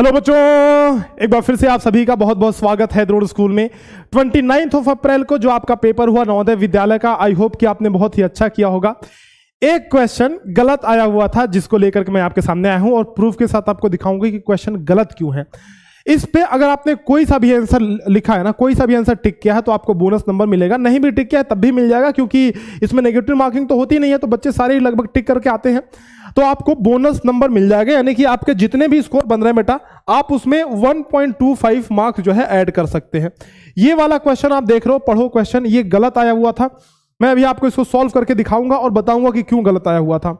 hello बच्चों एक बार फिर से आप सभी का बहुत बहुत स्वागत है द्रोड़ स्कूल में ट्वेंटी नाइन्थ ऑफ अप्रैल को जो आपका पेपर हुआ नवोदय विद्यालय का आई होप कि आपने बहुत ही अच्छा किया होगा एक क्वेश्चन गलत आया हुआ था जिसको लेकर के मैं आपके सामने आया हूं और प्रूफ के साथ आपको दिखाऊंगी कि क्वेश्चन गलत क्यों है इस पे अगर आपने कोई सा भी आंसर लिखा है ना कोई सा भी आंसर टिक किया है तो आपको बोनस नंबर मिलेगा नहीं भी टिक किया है तब भी मिल जाएगा क्योंकि इसमें नेगेटिव मार्किंग तो होती नहीं है तो बच्चे सारे लगभग टिक करके आते हैं तो आपको बोनस नंबर मिल जाएगा यानी कि आपके जितने भी स्कोर बन रहे हैं बेटा आप उसमें 1.25 मार्क्स जो है ऐड कर सकते हैं ये वाला क्वेश्चन आप देख रहे हो पढ़ो क्वेश्चन ये गलत आया हुआ था मैं अभी आपको इसको सॉल्व करके दिखाऊंगा और बताऊंगा कि क्यों गलत आया हुआ था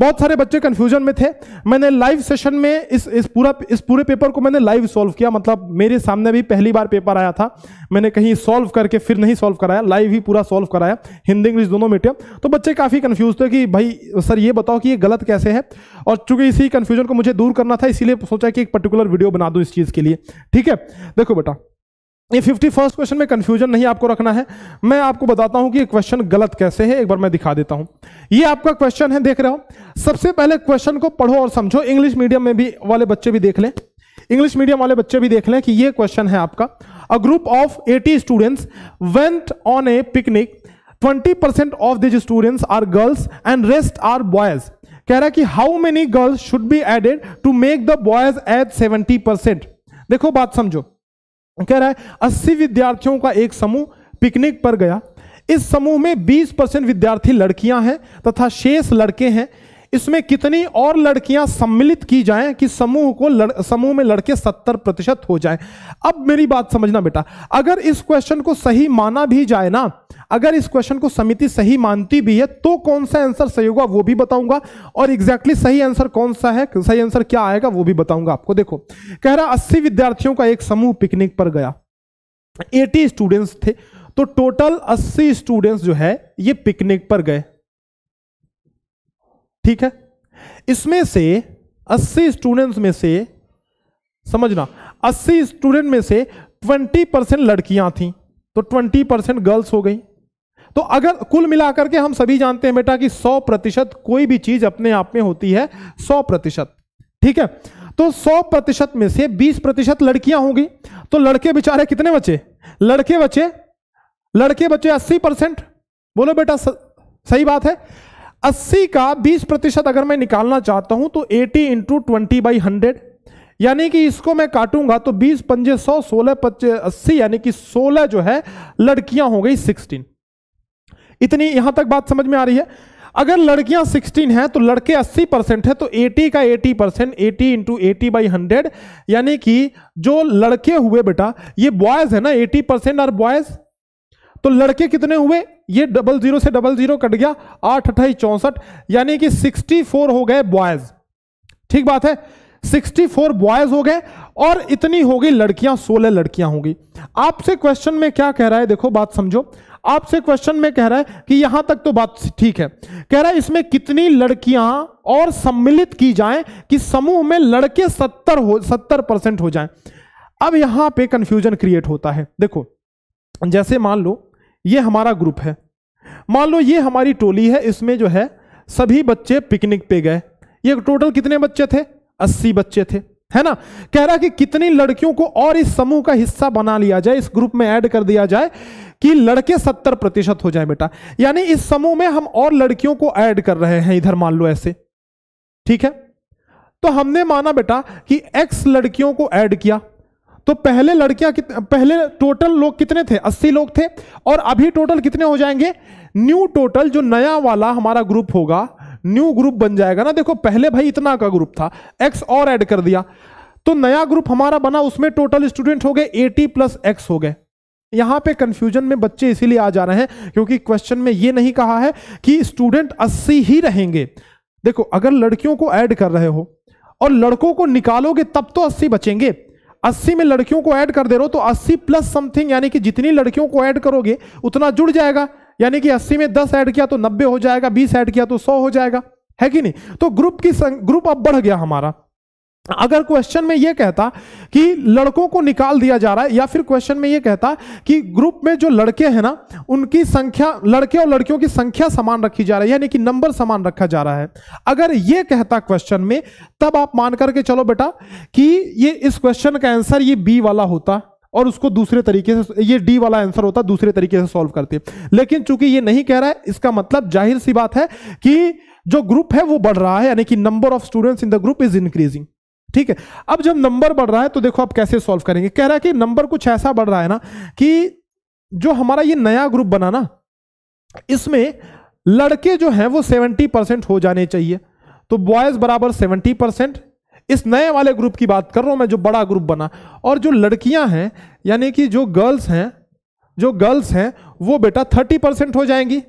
बहुत सारे बच्चे कंफ्यूजन में थे मैंने लाइव सेशन में इस इस पूरा इस पूरे पेपर को मैंने लाइव सॉल्व किया मतलब मेरे सामने भी पहली बार पेपर आया था मैंने कहीं सॉल्व करके फिर नहीं सॉल्व कराया लाइव ही पूरा सॉल्व कराया हिंदी इंग्लिश दोनों मीडियम तो बच्चे काफ़ी कन्फ्यूज थे कि भाई सर ये बताओ कि ये गलत कैसे है और चूंकि इसी कन्फ्यूजन को मुझे दूर करना था इसीलिए सोचा कि एक पर्टिकुलर वीडियो बना दूँ इस चीज़ के लिए ठीक है देखो बेटा ये फिफ्टी फर्स्ट क्वेश्चन में कंफ्यूजन नहीं आपको रखना है मैं आपको बताता हूं कि क्वेश्चन गलत कैसे है एक बार मैं दिखा देता हूं ये आपका क्वेश्चन है देख रहे हो सबसे पहले क्वेश्चन को पढ़ो और समझो इंग्लिश मीडियम में भी वाले बच्चे भी देख लें इंग्लिश मीडियम वाले बच्चे भी देख लें कि ये क्वेश्चन है आपका a group of eighty students went on a picnic twenty of these students are girls and rest are boys कह रहा है कि how many girls should be added to make the boys at seventy देखो बात समझो कह रहा है अस्सी विद्यार्थियों का एक समूह पिकनिक पर गया इस समूह में 20 परसेंट विद्यार्थी लड़कियां हैं तथा शेष लड़के हैं इसमें कितनी और लड़कियां सम्मिलित की जाएं कि समूह को समूह में लड़के सत्तर प्रतिशत हो जाएं अब मेरी बात समझना बेटा अगर इस क्वेश्चन को सही माना भी जाए ना अगर इस क्वेश्चन को समिति सही मानती भी है तो कौन सा आंसर सही होगा वो भी बताऊंगा और एग्जैक्टली exactly सही आंसर कौन सा है सही आंसर क्या आएगा वो भी बताऊंगा आपको देखो कह रहा अस्सी विद्यार्थियों का एक समूह पिकनिक पर गया एटी स्टूडेंट्स थे तो टोटल अस्सी स्टूडेंट्स जो है ये पिकनिक पर गए ठीक है इसमें से 80 स्टूडेंट्स में से समझना 80 स्टूडेंट में से 20 परसेंट लड़कियां थी तो 20 परसेंट गर्ल्स हो गई तो अगर कुल मिलाकर के हम सभी जानते हैं बेटा कि 100 प्रतिशत कोई भी चीज अपने आप में होती है 100 प्रतिशत ठीक है तो 100 प्रतिशत में से 20 प्रतिशत लड़कियां होंगी तो लड़के बेचारे कितने बचे लड़के बचे लड़के बचे अस्सी परसेंट बोलो बेटा सही बात है अस्सी का बीस प्रतिशत अगर मैं निकालना चाहता हूं तो eighty into twenty by hundred यानी कि इसको मैं काटूंगा तो बीस पंजे सौ सोलह पच्चे अस्सी यानी कि सोलह जो है लड़कियां हो गई सिक्सटीन इतनी यहां तक बात समझ में आ रही है अगर लड़कियां 16 हैं तो लड़के 80 परसेंट है तो 80 का 80 percent eighty into eighty by hundred यानी कि जो लड़के हुए बेटा ये बॉयज है ना 80 परसेंट आर बॉयज तो लड़के कितने हुए ये डबल जीरो से डबल जीरो कट गया आठ अट्ठाईस चौसठ यानी कि सिक्सटी फोर हो गए बॉयज ठीक बात है सिक्सटी फोर बॉयज हो गए और इतनी होगी लड़कियां सोलह लड़कियां होंगी आपसे क्वेश्चन में क्या कह रहा है देखो बात समझो आपसे क्वेश्चन में कह रहा है कि यहां तक तो बात ठीक है कह रहा है इसमें कितनी लड़कियां और सम्मिलित की जाएं कि समूह में लड़के सत्तर हो सत्तर परसेंट हो जाए अब यहां पे कंफ्यूजन क्रिएट होता है देखो जैसे मान लो ये हमारा ग्रुप है मान लो ये हमारी टोली है इसमें जो है सभी बच्चे पिकनिक पे गए ये टोटल कितने बच्चे थे अस्सी बच्चे थे है ना कह रहा कि कितनी लड़कियों को और इस समूह का हिस्सा बना लिया जाए इस ग्रुप में ऐड कर दिया जाए कि लड़के सत्तर प्रतिशत हो जाए बेटा यानी इस समूह में हम और लड़कियों को ऐड कर रहे हैं इधर मान लो ऐसे ठीक है तो हमने माना बेटा कि एक्स लड़कियों को ऐड किया तो पहले लड़कियां पहले टोटल लोग कितने थे 80 लोग थे और अभी टोटल कितने हो जाएंगे न्यू टोटल जो नया वाला हमारा ग्रुप होगा न्यू ग्रुप बन जाएगा ना देखो पहले भाई इतना का ग्रुप था एक्स और ऐड कर दिया तो नया ग्रुप हमारा बना उसमें टोटल स्टूडेंट हो गए एटी प्लस एक्स हो गए यहां पे कंफ्यूजन में बच्चे इसीलिए आ जा रहे हैं क्योंकि क्वेश्चन में ये नहीं कहा है कि स्टूडेंट 80 ही रहेंगे देखो अगर लड़कियों को ऐड कर रहे हो और लड़कों को निकालोगे तब तो 80 बचेंगे 80 में लड़कियों को ऐड कर दे रहे हो तो 80 प्लस समथिंग यानी कि जितनी लड़कियों को ऐड करोगे उतना जुड़ जाएगा यानी कि 80 में 10 ऐड किया तो 90 हो जाएगा 20 ऐड किया तो 100 हो जाएगा है कि नहीं तो ग्रुप की ग्रुप अब बढ़ गया हमारा अगर क्वेश्चन में यह कहता कि लड़कों को निकाल दिया जा रहा है या फिर क्वेश्चन में यह कहता कि ग्रुप में जो लड़के हैं ना उनकी संख्या लड़के और लड़कियों की संख्या समान रखी जा रही है यानी कि नंबर समान रखा जा रहा है अगर यह कहता क्वेश्चन में तब आप मान करके चलो बेटा कि ये इस क्वेश्चन का आंसर ये बी वाला होता और उसको दूसरे तरीके से ये डी वाला आंसर होता दूसरे तरीके से सॉल्व करते लेकिन चूंकि ये नहीं कह रहा है इसका मतलब जाहिर सी बात है कि जो ग्रुप है वो बढ़ रहा है यानी कि number of students in the group is increasing ठीक है अब जब नंबर बढ़ रहा है तो देखो आप कैसे सॉल्व करेंगे कह रहा है कि नंबर कुछ ऐसा बढ़ रहा है ना कि जो हमारा ये नया ग्रुप बना ना इसमें लड़के जो हैं वो 70 परसेंट हो जाने चाहिए तो बॉयज बराबर 70 परसेंट इस नए वाले ग्रुप की बात कर रहा हूं मैं जो बड़ा ग्रुप बना और जो लड़कियां हैं यानी कि जो गर्ल्स हैं जो गर्ल्स हैं वो बेटा 30 परसेंट हो जाएंगी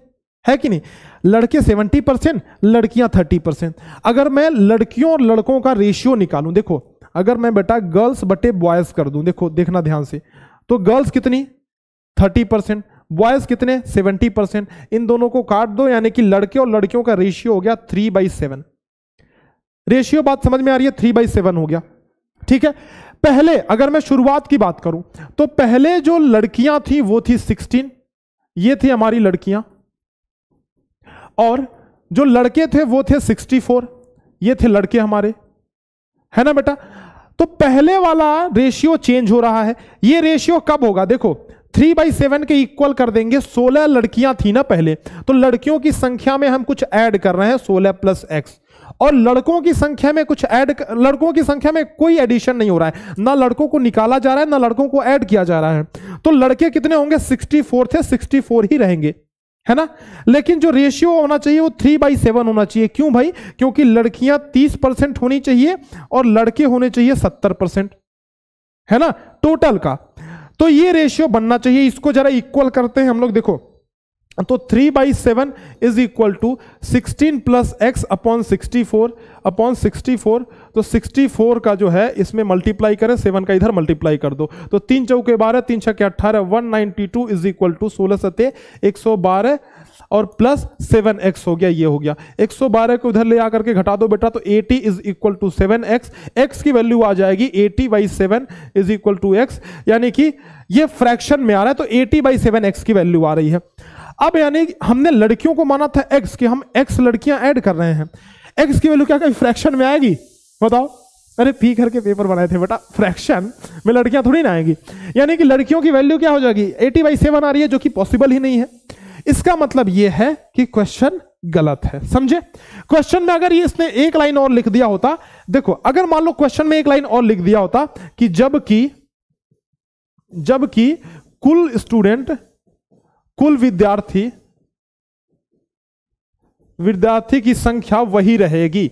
है कि नहीं लड़के 70 परसेंट लड़कियां 30 परसेंट अगर मैं लड़कियों और लड़कों का रेशियो निकालूं देखो अगर मैं बेटा गर्ल्स बटे बॉयज कर दूं देखो देखना ध्यान से तो गर्ल्स कितनी 30 परसेंट बॉयज कितने 70 परसेंट इन दोनों को काट दो यानी कि लड़के और लड़कियों का रेशियो हो गया थ्री बाई सेवन रेशियो बात समझ में आ रही है थ्री बाई सेवन हो गया ठीक है पहले अगर मैं शुरुआत की बात करूं तो पहले जो लड़कियां थी वो थी सिक्सटीन ये थी हमारी लड़कियां और जो लड़के थे वो थे 64 ये थे लड़के हमारे है ना बेटा तो पहले वाला रेशियो चेंज हो रहा है ये रेशियो कब होगा देखो थ्री बाई सेवन के इक्वल कर देंगे सोलह लड़कियां थी ना पहले तो लड़कियों की संख्या में हम कुछ ऐड कर रहे हैं सोलह प्लस एक्स और लड़कों की संख्या में कुछ ऐड लड़कों की संख्या में कोई एडिशन नहीं हो रहा है ना लड़कों को निकाला जा रहा है ना लड़कों को ऐड किया जा रहा है तो लड़के कितने होंगे सिक्सटी थे सिक्सटी ही रहेंगे है ना लेकिन जो रेशियो होना चाहिए वो थ्री बाई सेवन होना चाहिए क्यों भाई क्योंकि लड़कियां तीस परसेंट होनी चाहिए और लड़के होने चाहिए सत्तर परसेंट है ना टोटल का तो ये रेशियो बनना चाहिए इसको जरा इक्वल करते हैं हम लोग देखो तो three by seven is equal to sixteen plus x upon sixty four upon sixty four तो सिक्सटी फोर का जो है इसमें मल्टीप्लाई करें सेवन का इधर मल्टीप्लाई कर दो तो तीन चौके बारह तीन छके अट्ठारह one ninety two is equal to सोलह सत्य एक सौ बारह और प्लस सेवन एक्स हो गया ये हो गया एक सौ बारह को उधर ले आकर के घटा दो बेटा तो eighty is equal to seven x x की वैल्यू आ जाएगी eighty by seven is equal to x यानी कि ये फ्रैक्शन में आ रहा है तो एटी बाई सेवन एक्स की वैल्यू आ रही है अब यानी हमने लड़कियों को माना था एक्स कि हम एक्स लड़कियां ऐड कर रहे हैं एक्स की वैल्यू क्या फ्रैक्शन में आएगी बताओ अरे पी करके पेपर बनाए थे बेटा फ्रैक्शन में लड़कियां थोड़ी ना आएंगी यानी कि लड़कियों की वैल्यू क्या हो जाएगी एटी बाई सेवन आ रही है जो कि पॉसिबल ही नहीं है इसका मतलब यह है कि क्वेश्चन गलत है समझे क्वेश्चन में अगर ये इसने एक लाइन और लिख दिया होता देखो अगर मान लो क्वेश्चन में एक लाइन और लिख दिया होता कि जबकि जबकि कुल स्टूडेंट कुल विद्यार्थी विद्यार्थी की संख्या वही रहेगी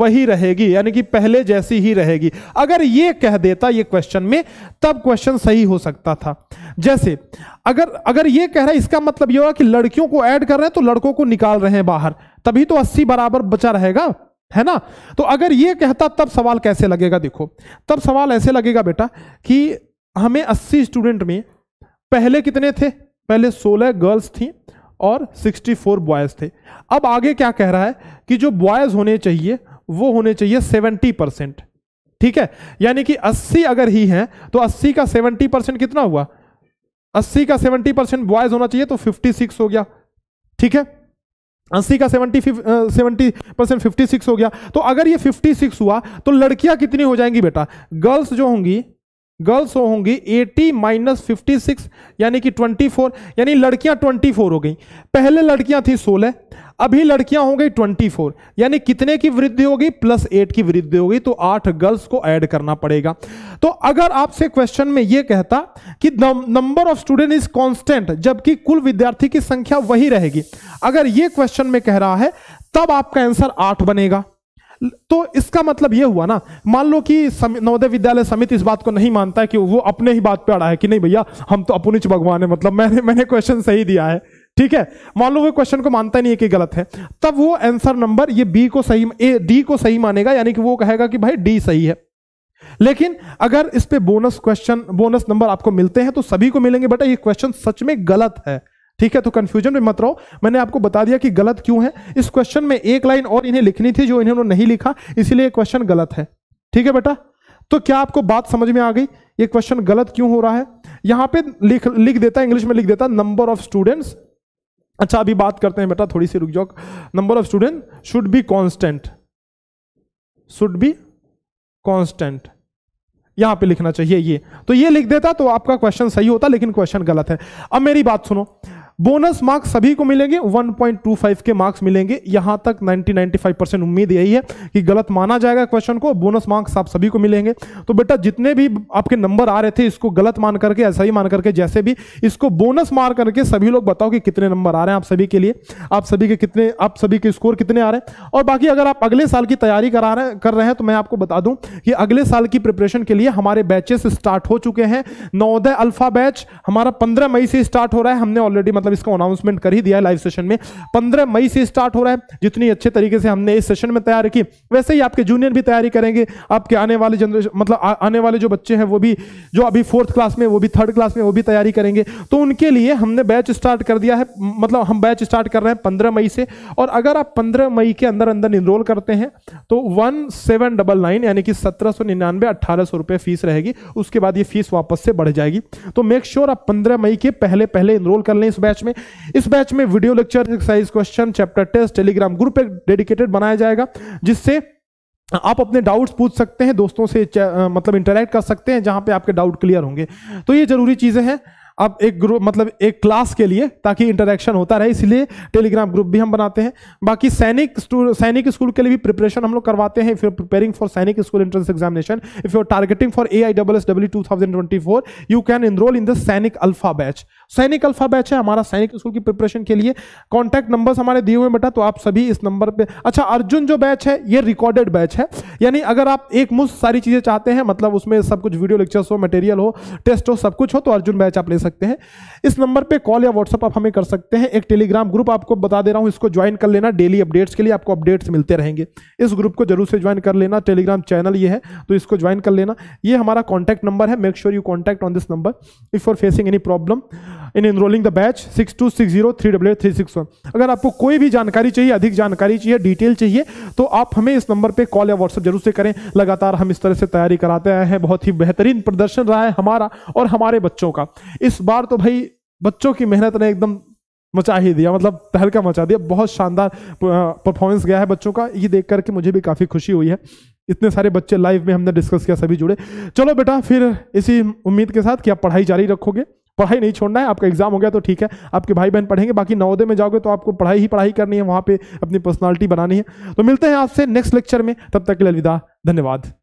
वही रहेगी यानी कि पहले जैसी ही रहेगी अगर यह कह देता ये क्वेश्चन में तब क्वेश्चन सही हो सकता था जैसे अगर अगर यह कह रहा है इसका मतलब यह होगा कि लड़कियों को ऐड कर रहे हैं तो लड़कों को निकाल रहे हैं बाहर तभी तो 80 बराबर बचा रहेगा है ना तो अगर ये कहता तब सवाल कैसे लगेगा देखो तब सवाल ऐसे लगेगा बेटा कि हमें अस्सी स्टूडेंट में पहले कितने थे पहले 16 गर्ल्स थी और 64 बॉयज़ थे अब आगे क्या कह रहा है कि जो बॉयज़ होने चाहिए वो होने चाहिए 70 परसेंट ठीक है यानी कि 80 अगर ही हैं तो 80 का 70 परसेंट कितना हुआ 80 का 70 परसेंट बॉयज़ होना चाहिए तो 56 हो गया ठीक है अस्सी का सेवेंटी 70 परसेंट फिफ्टी सिक्स हो गया तो अगर ये फिफ्टी सिक्स हुआ तो लड़कियां कितनी हो जाएंगी बेटा गर्ल्स जो होंगी गर्ल्स होंगी 80 माइनस फिफ्टी यानी कि 24 यानी लड़कियां 24 हो गई पहले लड़कियां थी 16 अभी लड़कियां हो गई 24 यानी कितने की वृद्धि होगी प्लस 8 की वृद्धि होगी तो 8 गर्ल्स को ऐड करना पड़ेगा तो अगर आपसे क्वेश्चन में यह कहता कि number of student is constant जबकि कुल विद्यार्थी की संख्या वही रहेगी अगर ये क्वेश्चन में कह रहा है तब आपका आंसर आठ बनेगा तो इसका मतलब यह हुआ ना मान लो कि नवोदय विद्यालय समिति इस बात को नहीं मानता है कि वो अपने ही बात पे अड़ा है कि नहीं भैया हम तो अपुनिच भगवान है मतलब मैंने मैंने क्वेश्चन सही दिया है ठीक है मान लो वो क्वेश्चन को मानता नहीं है कि गलत है तब वो आंसर नंबर ये बी को सही ए डी को सही मानेगा यानी कि वो कहेगा कि भाई डी सही है लेकिन अगर इस पे बोनस क्वेश्चन बोनस नंबर आपको मिलते हैं तो सभी को मिलेंगे बेटा ये क्वेश्चन सच में गलत है ठीक है तो कंफ्यूजन में मत रहो मैंने आपको बता दिया कि गलत क्यों है इस क्वेश्चन में एक लाइन और इन्हें लिखनी थी जो इन्होंने नहीं लिखा इसीलिए क्वेश्चन गलत है ठीक है बेटा तो क्या आपको बात समझ में आ गई ये क्वेश्चन गलत क्यों हो रहा है यहां पे लिख लिख देता इंग्लिश में लिख देता नंबर ऑफ स्टूडेंट्स अच्छा अभी बात करते हैं बेटा थोड़ी सी रुक जाओ number of student should be constant should be constant यहां पे लिखना चाहिए ये तो ये लिख देता तो आपका क्वेश्चन सही होता लेकिन क्वेश्चन गलत है अब मेरी बात सुनो बोनस मार्क्स सभी को मिलेंगे 1.25 के मार्क्स मिलेंगे यहां तक 90-95 परसेंट उम्मीद यही है कि गलत माना जाएगा क्वेश्चन को बोनस मार्क्स आप सभी को मिलेंगे तो बेटा जितने भी आपके नंबर आ रहे थे इसको गलत मान करके ऐसा ही मान करके जैसे भी इसको बोनस मार करके सभी लोग बताओ कि कितने नंबर आ रहे हैं आप सभी के लिए आप सभी के कितने आप सभी के स्कोर कितने आ रहे हैं और बाकी अगर आप अगले साल की तैयारी करा रहे कर रहे हैं तो मैं आपको बता दूं कि अगले साल की प्रिपरेशन के लिए हमारे बैचेस स्टार्ट हो चुके हैं नवोदय अल्फा बैच हमारा पंद्रह मई से स्टार्ट हो रहा है हमने ऑलरेडी मतलब मतलब इसका अनाउंसमेंट कर ही दिया है लाइव सेशन में पंद्रह मई से स्टार्ट हो रहा है जितनी अच्छे तरीके से हमने इस सेशन में तैयारी की वैसे ही आपके जूनियर भी तैयारी करेंगे आपके आने वाले जनरेशन मतलब आने वाले जो बच्चे हैं वो भी जो अभी फोर्थ क्लास में वो भी थर्ड क्लास में वो भी तैयारी करेंगे तो उनके लिए हमने बैच स्टार्ट कर दिया है मतलब हम बैच स्टार्ट कर रहे हैं पंद्रह मई से और अगर आप पंद्रह मई के अंदर अंदर इनरोल करते हैं तो वन सेवन डबल नाइन यानी कि सत्रह सौ निन्यानवे अट्ठारह सौ रुपये फीस रहेगी उसके बाद ये फीस वापस से बढ़ जाएगी तो मेक श्योर sure आप पंद्रह मई के पहले पहले इनरोल कर लें इस बैच बैच में इस बैच में video lecture exercise question chapter test Telegram group एक डेडिकेटेड बनाया जाएगा जिससे आप अपने डाउट्स पूछ सकते हैं दोस्तों से मतलब इंटरेक्ट कर सकते हैं जहां पे आपके डाउट क्लियर होंगे तो ये जरूरी चीजें हैं अब एक ग्रुप मतलब एक क्लास के लिए ताकि इंटरेक्शन होता रहे इसलिए टेलीग्राम ग्रुप भी हम बनाते हैं बाकी सैनिक सैनिक स्कूल के लिए भी प्रिपरेशन हम लोग करवाते हैं if you preparing for Sainik school entrance examination if you targeting for a I double S W two thousand twenty four you can enrol in the Sainik alpha batch Sainik alpha batch है हमारा सैनिक स्कूल की preparation के लिए contact numbers हमारे दिए हुए बेटा तो आप सभी इस नंबर पे अच्छा अर्जुन जो बैच है ये रिकॉर्डेड बैच है यानी अगर आप एक मुफ्त सारी चीज़ें चाहते हैं मतलब उसमें सब कुछ वीडियो लेक्चर्स हो मटेरियल हो टेस्ट हो सब कुछ हो तो अर्जुन बैच आप ले सकते सकते हैं इस नंबर पे कॉल या व्हाट्सअप आप हमें कर सकते हैं एक टेलीग्राम ग्रुप आपको बता दे रहा हूँ इसको ज्वाइन कर लेना डेली अपडेट्स के लिए आपको अपडेट्स मिलते रहेंगे इस ग्रुप को जरूर से ज्वाइन कर लेना टेलीग्राम चैनल ये है तो इसको ज्वाइन कर लेना ये हमारा कॉन्टैक्ट नंबर है make sure you contact on this number if you're facing any problem in enrolling the batch six two six zero three W three six one अगर आपको कोई भी जानकारी चाहिए अधिक जानकारी चाहिए डिटेल चाहिए तो आप हमें इस नंबर पर कॉल या व्हाट्सअप जरूर से करें लगातार हम इस तरह से तैयारी कराते आए हैं बहुत ही बेहतरीन प्रदर्शन रहा है हमारा और हमारे बच्चों का इस बार तो भाई बच्चों की मेहनत ने एकदम मचा ही दिया मतलब तहलका मचा दिया बहुत शानदार परफॉर्मेंस गया है बच्चों का ये देख करके मुझे भी काफ़ी खुशी हुई है इतने सारे बच्चे लाइव में हमने डिस्कस किया सभी जुड़े चलो बेटा फिर इसी उम्मीद के साथ कि आप पढ़ाई जारी रखोगे पढ़ाई नहीं छोड़ना है आपका एग्जाम हो गया तो ठीक है आपके भाई बहन पढ़ेंगे बाकी नवोदय में जाओगे तो आपको पढ़ाई ही पढ़ाई करनी है वहाँ पर अपनी पर्सनैलिटी बनानी है तो मिलते हैं आपसे नेक्स्ट लेक्चर में तब तक के लिए अलविदा धन्यवाद